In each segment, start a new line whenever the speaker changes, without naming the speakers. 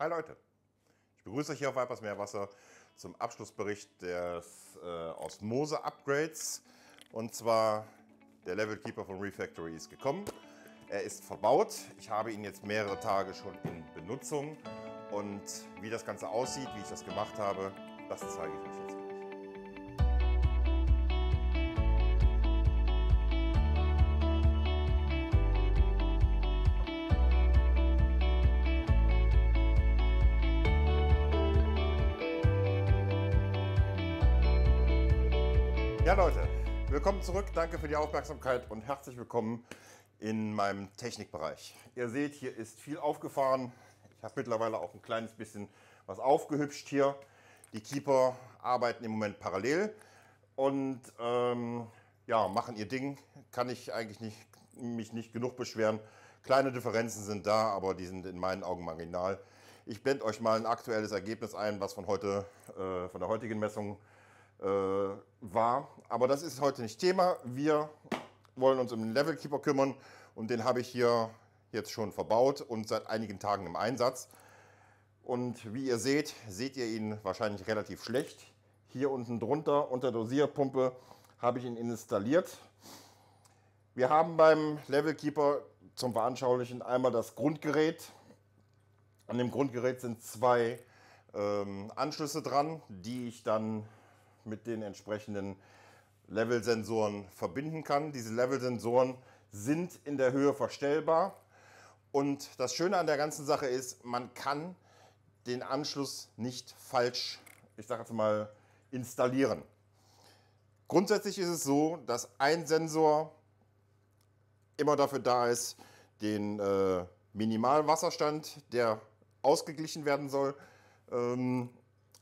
Hi Leute, ich begrüße euch hier auf Vipers Meerwasser zum Abschlussbericht des äh, Osmose Upgrades. Und zwar der Levelkeeper von Refactory ist gekommen. Er ist verbaut. Ich habe ihn jetzt mehrere Tage schon in Benutzung. Und wie das Ganze aussieht, wie ich das gemacht habe, das zeige ich euch jetzt. Ja, Leute, willkommen zurück. Danke für die Aufmerksamkeit und herzlich willkommen in meinem Technikbereich. Ihr seht, hier ist viel aufgefahren. Ich habe mittlerweile auch ein kleines bisschen was aufgehübscht hier. Die Keeper arbeiten im Moment parallel und ähm, ja, machen ihr Ding. Kann ich eigentlich nicht, mich nicht genug beschweren. Kleine Differenzen sind da, aber die sind in meinen Augen marginal. Ich blende euch mal ein aktuelles Ergebnis ein, was von heute, äh, von der heutigen Messung äh, war. Aber das ist heute nicht Thema. Wir wollen uns um den Levelkeeper kümmern und den habe ich hier jetzt schon verbaut und seit einigen Tagen im Einsatz. Und wie ihr seht, seht ihr ihn wahrscheinlich relativ schlecht. Hier unten drunter unter Dosierpumpe habe ich ihn installiert. Wir haben beim Levelkeeper zum Veranschaulichen einmal das Grundgerät. An dem Grundgerät sind zwei ähm, Anschlüsse dran, die ich dann mit den entsprechenden Level-Sensoren verbinden kann. Diese Level-Sensoren sind in der Höhe verstellbar. Und das Schöne an der ganzen Sache ist, man kann den Anschluss nicht falsch, ich sage jetzt mal, installieren. Grundsätzlich ist es so, dass ein Sensor immer dafür da ist, den äh, Minimalwasserstand, der ausgeglichen werden soll, ähm,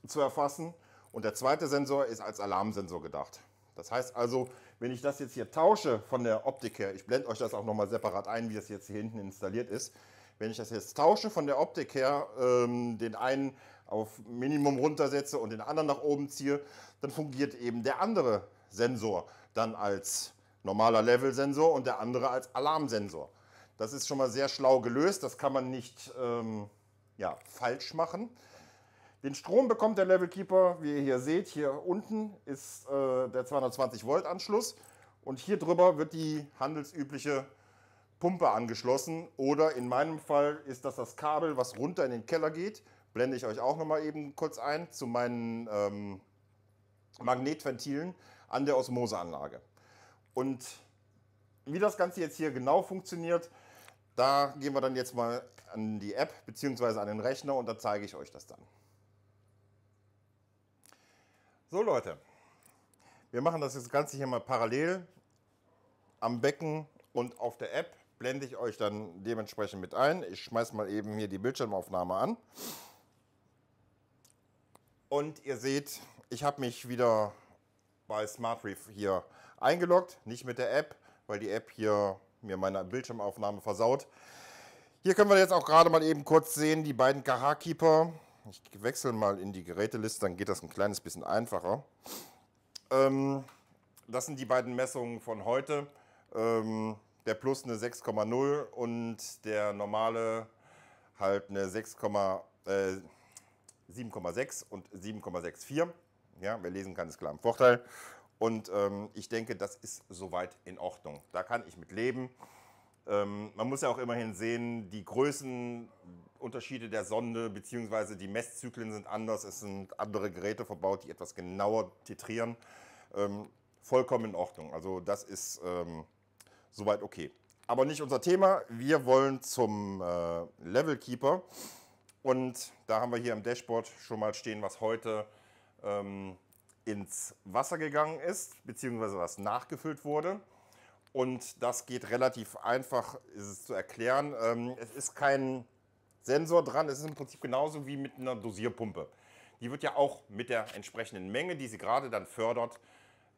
zu erfassen. Und der zweite Sensor ist als Alarmsensor gedacht. Das heißt also, wenn ich das jetzt hier tausche von der Optik her, ich blende euch das auch nochmal separat ein, wie das jetzt hier hinten installiert ist, wenn ich das jetzt tausche von der Optik her, ähm, den einen auf Minimum runtersetze und den anderen nach oben ziehe, dann fungiert eben der andere Sensor dann als normaler Level-Sensor und der andere als Alarmsensor. Das ist schon mal sehr schlau gelöst, das kann man nicht ähm, ja, falsch machen. Den Strom bekommt der Level Keeper, wie ihr hier seht, hier unten ist äh, der 220 Volt Anschluss und hier drüber wird die handelsübliche Pumpe angeschlossen oder in meinem Fall ist das das Kabel, was runter in den Keller geht. Blende ich euch auch noch mal eben kurz ein zu meinen ähm, Magnetventilen an der Osmoseanlage. Und wie das Ganze jetzt hier genau funktioniert, da gehen wir dann jetzt mal an die App bzw. an den Rechner und da zeige ich euch das dann. So Leute, wir machen das jetzt Ganze hier mal parallel am Becken und auf der App. Blende ich euch dann dementsprechend mit ein. Ich schmeiß mal eben hier die Bildschirmaufnahme an. Und ihr seht, ich habe mich wieder bei SmartReef hier eingeloggt. Nicht mit der App, weil die App hier mir meine Bildschirmaufnahme versaut. Hier können wir jetzt auch gerade mal eben kurz sehen, die beiden kh keeper ich wechsle mal in die Geräteliste, dann geht das ein kleines bisschen einfacher. Ähm, das sind die beiden Messungen von heute. Ähm, der Plus eine 6,0 und der normale halt eine 7,6 äh, und 7,64. Ja, wer lesen kann, ist klar im Vorteil. Und ähm, ich denke, das ist soweit in Ordnung. Da kann ich mit leben. Ähm, man muss ja auch immerhin sehen, die Größen Unterschiede der Sonde, beziehungsweise die Messzyklen sind anders. Es sind andere Geräte verbaut, die etwas genauer titrieren. Ähm, vollkommen in Ordnung. Also das ist ähm, soweit okay. Aber nicht unser Thema. Wir wollen zum äh, Levelkeeper. Und da haben wir hier im Dashboard schon mal stehen, was heute ähm, ins Wasser gegangen ist, beziehungsweise was nachgefüllt wurde. Und das geht relativ einfach, ist es zu erklären. Ähm, es ist kein Sensor dran. Es ist im Prinzip genauso wie mit einer Dosierpumpe. Die wird ja auch mit der entsprechenden Menge, die sie gerade dann fördert,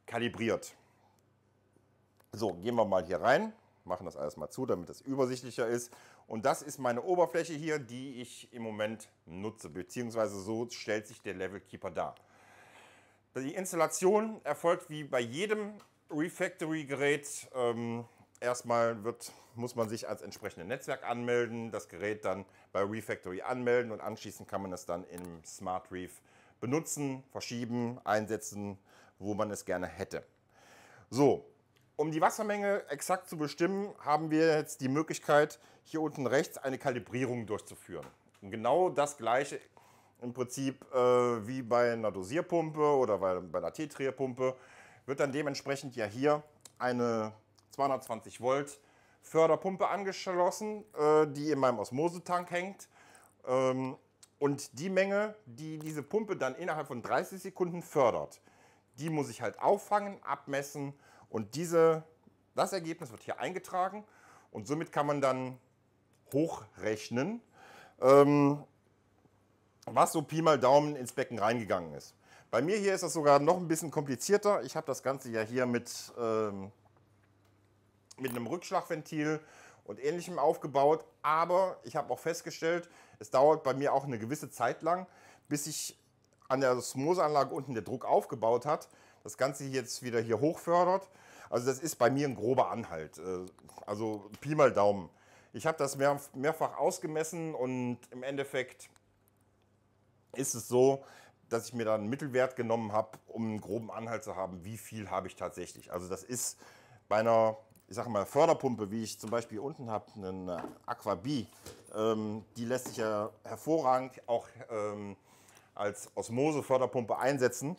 kalibriert. So, gehen wir mal hier rein, machen das alles mal zu, damit das übersichtlicher ist. Und das ist meine Oberfläche hier, die ich im Moment nutze, beziehungsweise so stellt sich der Level Keeper dar. Die Installation erfolgt wie bei jedem Refactory-Gerät. Ähm, erstmal wird, muss man sich als entsprechendes Netzwerk anmelden, das Gerät dann bei Refactory anmelden und anschließend kann man es dann im Smart Reef benutzen, verschieben, einsetzen, wo man es gerne hätte. So, um die Wassermenge exakt zu bestimmen, haben wir jetzt die Möglichkeit, hier unten rechts eine Kalibrierung durchzuführen. Und genau das gleiche im Prinzip äh, wie bei einer Dosierpumpe oder bei, bei einer Tetrierpumpe wird dann dementsprechend ja hier eine 220 Volt Förderpumpe angeschlossen, äh, die in meinem Osmosetank hängt. Ähm, und die Menge, die diese Pumpe dann innerhalb von 30 Sekunden fördert, die muss ich halt auffangen, abmessen und diese, das Ergebnis wird hier eingetragen und somit kann man dann hochrechnen, ähm, was so Pi mal Daumen ins Becken reingegangen ist. Bei mir hier ist das sogar noch ein bisschen komplizierter. Ich habe das Ganze ja hier mit ähm, mit einem Rückschlagventil und ähnlichem aufgebaut. Aber ich habe auch festgestellt, es dauert bei mir auch eine gewisse Zeit lang, bis sich an der Osmoseanlage unten der Druck aufgebaut hat, das Ganze jetzt wieder hier hochfördert. Also das ist bei mir ein grober Anhalt. Äh, also Pi mal Daumen. Ich habe das mehr, mehrfach ausgemessen und im Endeffekt ist es so, dass ich mir da einen Mittelwert genommen habe, um einen groben Anhalt zu haben, wie viel habe ich tatsächlich. Also das ist bei einer ich sage mal, Förderpumpe, wie ich zum Beispiel unten habe, eine Aquabee, ähm, die lässt sich ja hervorragend auch ähm, als Osmose-Förderpumpe einsetzen.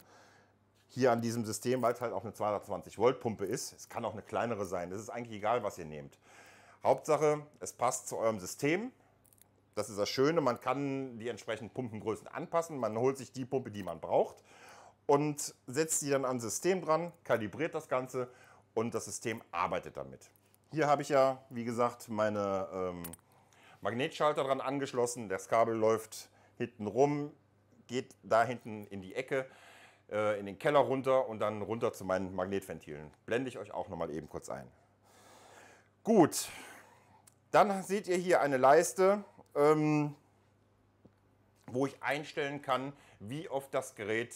Hier an diesem System, weil es halt auch eine 220-Volt-Pumpe ist. Es kann auch eine kleinere sein. Es ist eigentlich egal, was ihr nehmt. Hauptsache, es passt zu eurem System. Das ist das Schöne. Man kann die entsprechenden Pumpengrößen anpassen. Man holt sich die Pumpe, die man braucht und setzt sie dann ans System dran, kalibriert das Ganze und das System arbeitet damit. Hier habe ich ja, wie gesagt, meine ähm, Magnetschalter dran angeschlossen. Das Kabel läuft hinten rum, geht da hinten in die Ecke, äh, in den Keller runter und dann runter zu meinen Magnetventilen. Blende ich euch auch nochmal eben kurz ein. Gut, dann seht ihr hier eine Leiste, ähm, wo ich einstellen kann, wie oft das Gerät,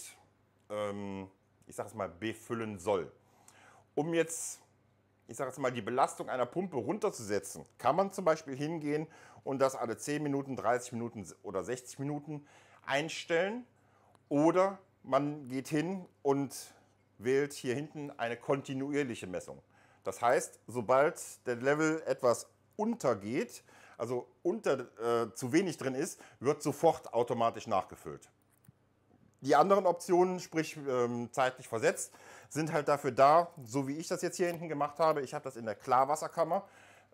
ähm, ich sage es mal, befüllen soll um jetzt, ich sage jetzt mal, die Belastung einer Pumpe runterzusetzen, kann man zum Beispiel hingehen und das alle 10 Minuten, 30 Minuten oder 60 Minuten einstellen. Oder man geht hin und wählt hier hinten eine kontinuierliche Messung. Das heißt, sobald der Level etwas untergeht, also unter äh, zu wenig drin ist, wird sofort automatisch nachgefüllt. Die anderen Optionen, sprich ähm, zeitlich versetzt, sind halt dafür da, so wie ich das jetzt hier hinten gemacht habe. Ich habe das in der Klarwasserkammer,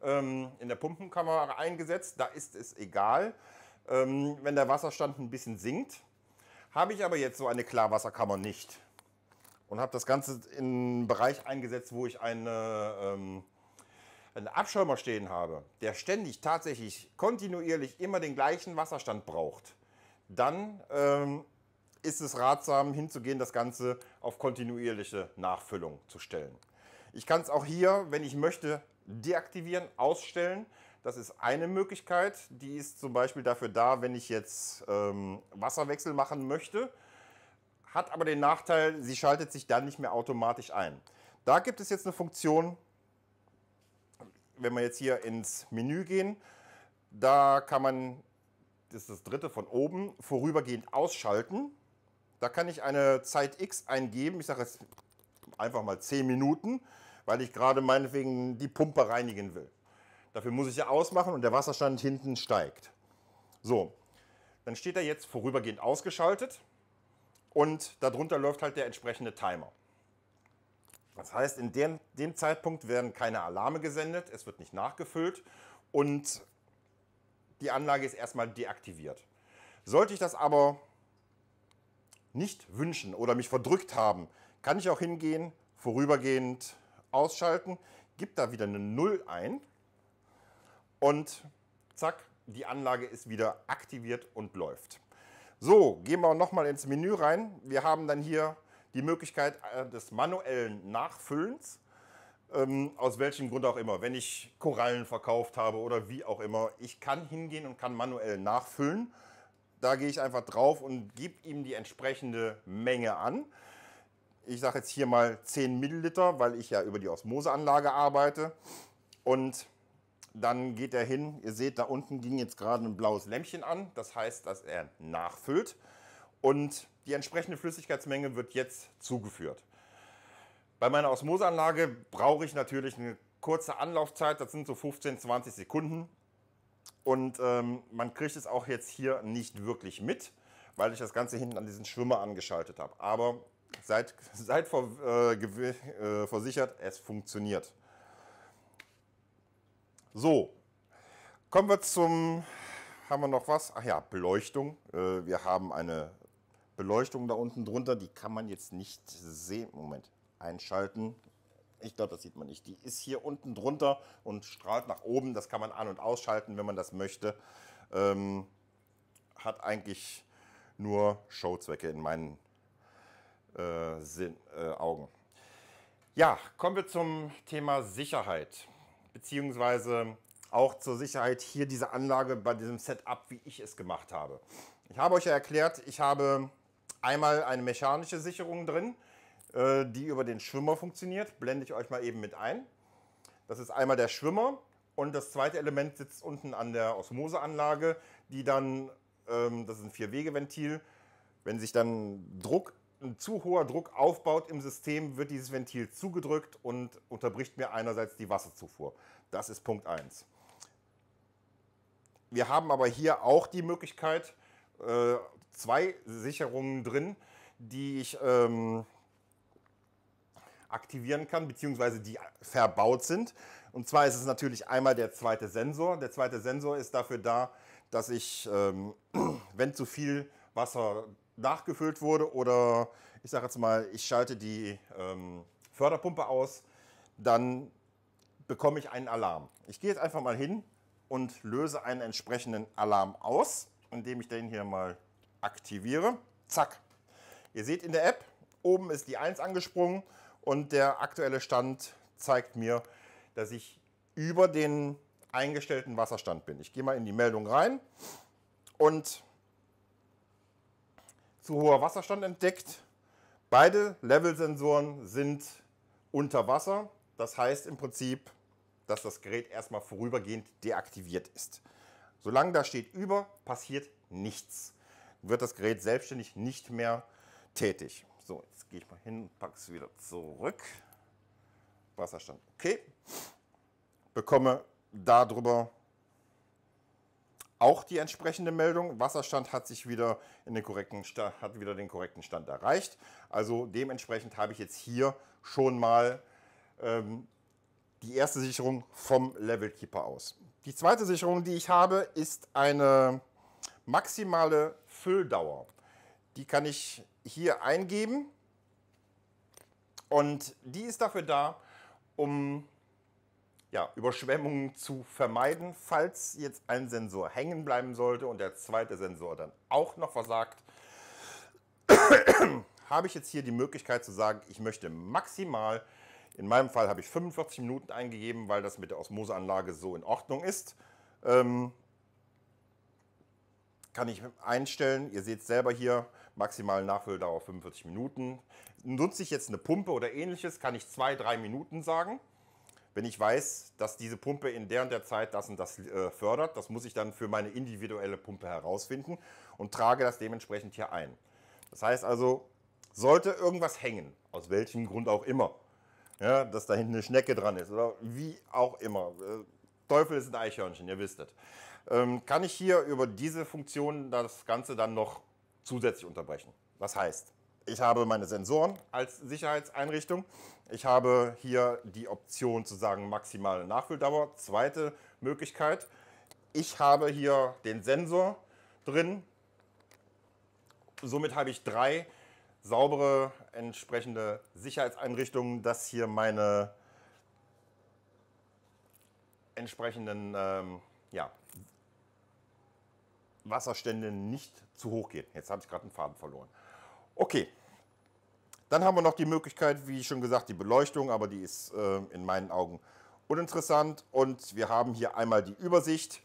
ähm, in der Pumpenkammer eingesetzt. Da ist es egal, ähm, wenn der Wasserstand ein bisschen sinkt. Habe ich aber jetzt so eine Klarwasserkammer nicht. Und habe das Ganze in einen Bereich eingesetzt, wo ich eine ähm, einen Abschäumer stehen habe, der ständig tatsächlich kontinuierlich immer den gleichen Wasserstand braucht, dann ähm, ist es ratsam hinzugehen, das Ganze auf kontinuierliche Nachfüllung zu stellen. Ich kann es auch hier, wenn ich möchte, deaktivieren, ausstellen. Das ist eine Möglichkeit. Die ist zum Beispiel dafür da, wenn ich jetzt ähm, Wasserwechsel machen möchte. Hat aber den Nachteil, sie schaltet sich dann nicht mehr automatisch ein. Da gibt es jetzt eine Funktion, wenn wir jetzt hier ins Menü gehen, da kann man, das ist das dritte von oben, vorübergehend ausschalten. Da kann ich eine Zeit X eingeben. Ich sage jetzt einfach mal 10 Minuten, weil ich gerade meinetwegen die Pumpe reinigen will. Dafür muss ich ja ausmachen und der Wasserstand hinten steigt. So, dann steht er jetzt vorübergehend ausgeschaltet und darunter läuft halt der entsprechende Timer. Das heißt, in dem, dem Zeitpunkt werden keine Alarme gesendet, es wird nicht nachgefüllt und die Anlage ist erstmal deaktiviert. Sollte ich das aber nicht wünschen oder mich verdrückt haben, kann ich auch hingehen, vorübergehend ausschalten, gebe da wieder eine 0 ein und zack, die Anlage ist wieder aktiviert und läuft. So, gehen wir nochmal ins Menü rein. Wir haben dann hier die Möglichkeit äh, des manuellen Nachfüllens. Ähm, aus welchem Grund auch immer. Wenn ich Korallen verkauft habe oder wie auch immer, ich kann hingehen und kann manuell nachfüllen. Da gehe ich einfach drauf und gebe ihm die entsprechende Menge an. Ich sage jetzt hier mal 10 Milliliter, weil ich ja über die Osmoseanlage arbeite. Und dann geht er hin, ihr seht, da unten ging jetzt gerade ein blaues Lämpchen an. Das heißt, dass er nachfüllt. Und die entsprechende Flüssigkeitsmenge wird jetzt zugeführt. Bei meiner Osmoseanlage brauche ich natürlich eine kurze Anlaufzeit, das sind so 15, 20 Sekunden. Und ähm, man kriegt es auch jetzt hier nicht wirklich mit, weil ich das Ganze hinten an diesen Schwimmer angeschaltet habe. Aber seid, seid vor, äh, äh, versichert, es funktioniert. So, kommen wir zum, haben wir noch was? Ach ja, Beleuchtung. Äh, wir haben eine Beleuchtung da unten drunter, die kann man jetzt nicht sehen. Moment, einschalten. Ich glaube, das sieht man nicht. Die ist hier unten drunter und strahlt nach oben. Das kann man an- und ausschalten, wenn man das möchte. Ähm, hat eigentlich nur Showzwecke in meinen äh, Sinn, äh, Augen. Ja, kommen wir zum Thema Sicherheit. Beziehungsweise auch zur Sicherheit hier diese Anlage bei diesem Setup, wie ich es gemacht habe. Ich habe euch ja erklärt, ich habe einmal eine mechanische Sicherung drin äh, die über den Schwimmer funktioniert. Blende ich euch mal eben mit ein. Das ist einmal der Schwimmer und das zweite Element sitzt unten an der Osmoseanlage, die dann, ähm, das ist ein Vier-Wege-Ventil, wenn sich dann Druck, ein zu hoher Druck aufbaut im System, wird dieses Ventil zugedrückt und unterbricht mir einerseits die Wasserzufuhr. Das ist Punkt 1. Wir haben aber hier auch die Möglichkeit, äh, zwei Sicherungen drin, die ich ähm, aktivieren kann, beziehungsweise die verbaut sind. Und zwar ist es natürlich einmal der zweite Sensor. Der zweite Sensor ist dafür da, dass ich, ähm, wenn zu viel Wasser nachgefüllt wurde oder ich sage jetzt mal, ich schalte die ähm, Förderpumpe aus, dann bekomme ich einen Alarm. Ich gehe jetzt einfach mal hin und löse einen entsprechenden Alarm aus, indem ich den hier mal aktiviere. Zack. Ihr seht in der App, oben ist die 1 angesprungen und der aktuelle Stand zeigt mir, dass ich über den eingestellten Wasserstand bin. Ich gehe mal in die Meldung rein und zu hoher Wasserstand entdeckt. Beide Level-Sensoren sind unter Wasser. Das heißt im Prinzip, dass das Gerät erstmal vorübergehend deaktiviert ist. Solange da steht über, passiert nichts. Wird das Gerät selbstständig nicht mehr tätig. So, jetzt gehe ich mal hin, und packe es wieder zurück. Wasserstand okay. Bekomme darüber auch die entsprechende Meldung. Wasserstand hat sich wieder in den korrekten Stand, hat wieder den korrekten Stand erreicht. Also dementsprechend habe ich jetzt hier schon mal ähm, die erste Sicherung vom Levelkeeper aus. Die zweite Sicherung, die ich habe, ist eine maximale Fülldauer. Die kann ich hier eingeben. Und die ist dafür da, um ja, Überschwemmungen zu vermeiden. Falls jetzt ein Sensor hängen bleiben sollte und der zweite Sensor dann auch noch versagt, habe ich jetzt hier die Möglichkeit zu sagen, ich möchte maximal, in meinem Fall habe ich 45 Minuten eingegeben, weil das mit der Osmoseanlage so in Ordnung ist. Ähm, kann ich einstellen. Ihr seht selber hier, maximalen Nachfülldauer 45 Minuten. Nutze ich jetzt eine Pumpe oder ähnliches, kann ich zwei, drei Minuten sagen. Wenn ich weiß, dass diese Pumpe in der und der Zeit das und das äh, fördert, das muss ich dann für meine individuelle Pumpe herausfinden und trage das dementsprechend hier ein. Das heißt also, sollte irgendwas hängen, aus welchem Grund auch immer, ja, dass da hinten eine Schnecke dran ist oder wie auch immer, äh, Teufel ist ein Eichhörnchen, ihr wisst es, ähm, kann ich hier über diese Funktion das Ganze dann noch zusätzlich unterbrechen. Was heißt, ich habe meine Sensoren als Sicherheitseinrichtung. Ich habe hier die Option zu sagen maximale Nachfülldauer. Zweite Möglichkeit, ich habe hier den Sensor drin. Somit habe ich drei saubere entsprechende Sicherheitseinrichtungen, dass hier meine entsprechenden ähm, ja, Wasserstände nicht zu hoch gehen. Jetzt habe ich gerade einen Farben verloren. Okay, dann haben wir noch die Möglichkeit, wie schon gesagt, die Beleuchtung, aber die ist äh, in meinen Augen uninteressant. Und wir haben hier einmal die Übersicht,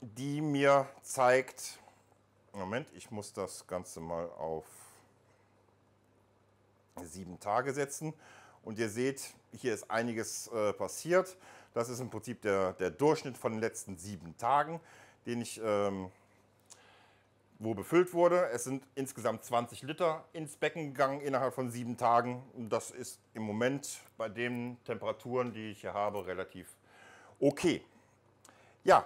die mir zeigt, Moment, ich muss das Ganze mal auf sieben Tage setzen. Und ihr seht, hier ist einiges äh, passiert. Das ist im Prinzip der, der Durchschnitt von den letzten sieben Tagen den ich, ähm, wo befüllt wurde. Es sind insgesamt 20 Liter ins Becken gegangen innerhalb von sieben Tagen. Und das ist im Moment bei den Temperaturen, die ich hier habe, relativ okay. Ja.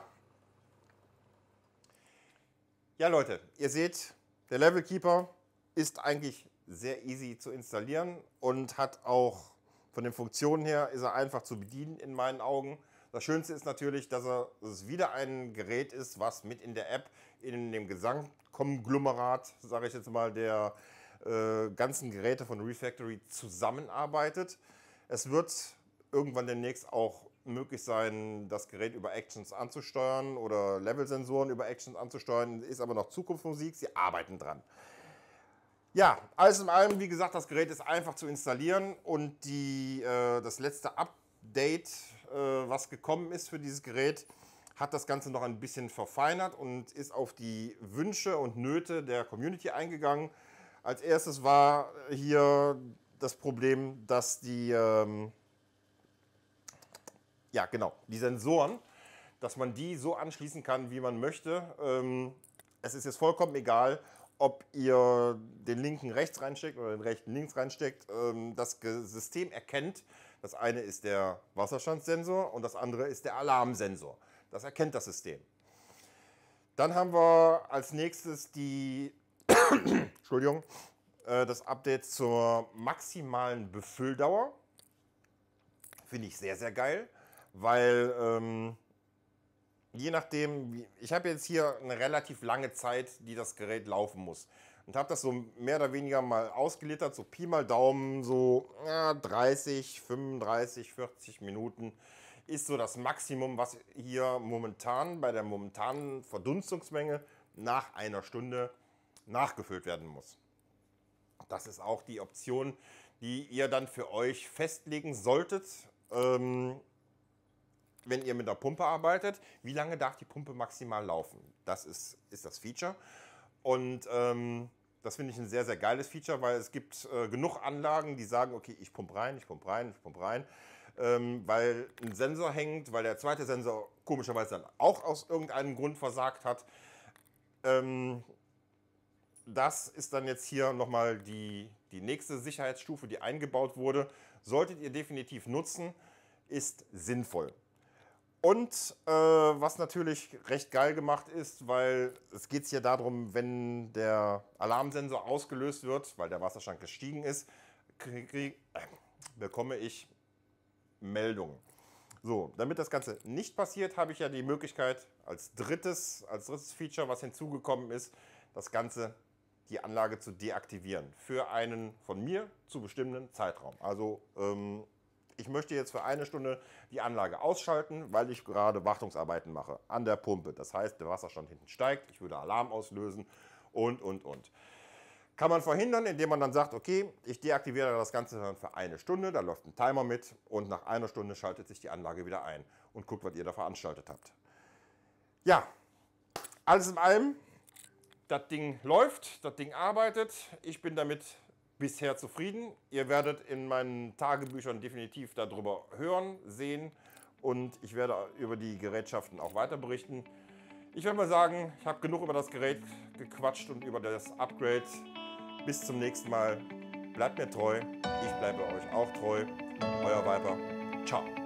Ja, Leute, ihr seht, der Level Keeper ist eigentlich sehr easy zu installieren und hat auch von den Funktionen her ist er einfach zu bedienen in meinen Augen. Das Schönste ist natürlich, dass, es wieder ein Gerät ist, was mit in der App in dem Gesangkonglomerat, sage ich jetzt mal, der äh, ganzen Geräte von Refactory zusammenarbeitet. Es wird irgendwann demnächst auch möglich sein, das Gerät über Actions anzusteuern oder Level-Sensoren über Actions anzusteuern. Ist aber noch Zukunftsmusik, sie arbeiten dran. Ja, alles in allem, wie gesagt, das Gerät ist einfach zu installieren und die, äh, das letzte Update äh, was gekommen ist für dieses Gerät, hat das Ganze noch ein bisschen verfeinert und ist auf die Wünsche und Nöte der Community eingegangen. Als erstes war hier das Problem, dass die, ähm, ja genau, die Sensoren, dass man die so anschließen kann, wie man möchte. Ähm, es ist jetzt vollkommen egal, ob ihr den linken rechts reinsteckt oder den rechten links reinsteckt. Ähm, das System erkennt, das eine ist der Wasserstandssensor und das andere ist der Alarmsensor. Das erkennt das System. Dann haben wir als nächstes die, Entschuldigung, äh, das Update zur maximalen Befülldauer. Finde ich sehr, sehr geil, weil ähm, je nachdem, ich habe jetzt hier eine relativ lange Zeit, die das Gerät laufen muss und habe das so mehr oder weniger mal ausgelittert, so Pi mal Daumen, so ja, 30, 35, 40 Minuten ist so das Maximum, was hier momentan bei der momentanen Verdunstungsmenge nach einer Stunde nachgefüllt werden muss. Das ist auch die Option, die ihr dann für euch festlegen solltet, ähm, wenn ihr mit der Pumpe arbeitet. Wie lange darf die Pumpe maximal laufen? Das ist, ist das Feature. Und ähm, das finde ich ein sehr, sehr geiles Feature, weil es gibt äh, genug Anlagen, die sagen, okay, ich pump rein, ich pump rein, ich pump rein, ähm, weil ein Sensor hängt, weil der zweite Sensor komischerweise dann auch aus irgendeinem Grund versagt hat. Ähm, das ist dann jetzt hier nochmal die, die nächste Sicherheitsstufe, die eingebaut wurde. Solltet ihr definitiv nutzen, ist sinnvoll. Und äh, was natürlich recht geil gemacht ist, weil es geht hier darum, wenn der Alarmsensor ausgelöst wird, weil der Wasserstand gestiegen ist, krieg, äh, bekomme ich Meldungen. So, damit das Ganze nicht passiert, habe ich ja die Möglichkeit, als drittes, als drittes Feature, was hinzugekommen ist, das Ganze, die Anlage zu deaktivieren. Für einen von mir zu bestimmenden Zeitraum. Also ähm, ich möchte jetzt für eine Stunde die Anlage ausschalten, weil ich gerade Wartungsarbeiten mache an der Pumpe. Das heißt, der Wasserstand hinten steigt, ich würde Alarm auslösen und, und, und. Kann man verhindern, indem man dann sagt, okay, ich deaktiviere das Ganze dann für eine Stunde, da läuft ein Timer mit und nach einer Stunde schaltet sich die Anlage wieder ein und guckt, was ihr da veranstaltet habt. Ja, alles in allem, das Ding läuft, das Ding arbeitet. Ich bin damit bisher zufrieden. Ihr werdet in meinen Tagebüchern definitiv darüber hören, sehen und ich werde über die Gerätschaften auch weiter berichten. Ich würde mal sagen, ich habe genug über das Gerät gequatscht und über das Upgrade. Bis zum nächsten Mal. Bleibt mir treu. Ich bleibe euch auch treu. Euer Viper. Ciao.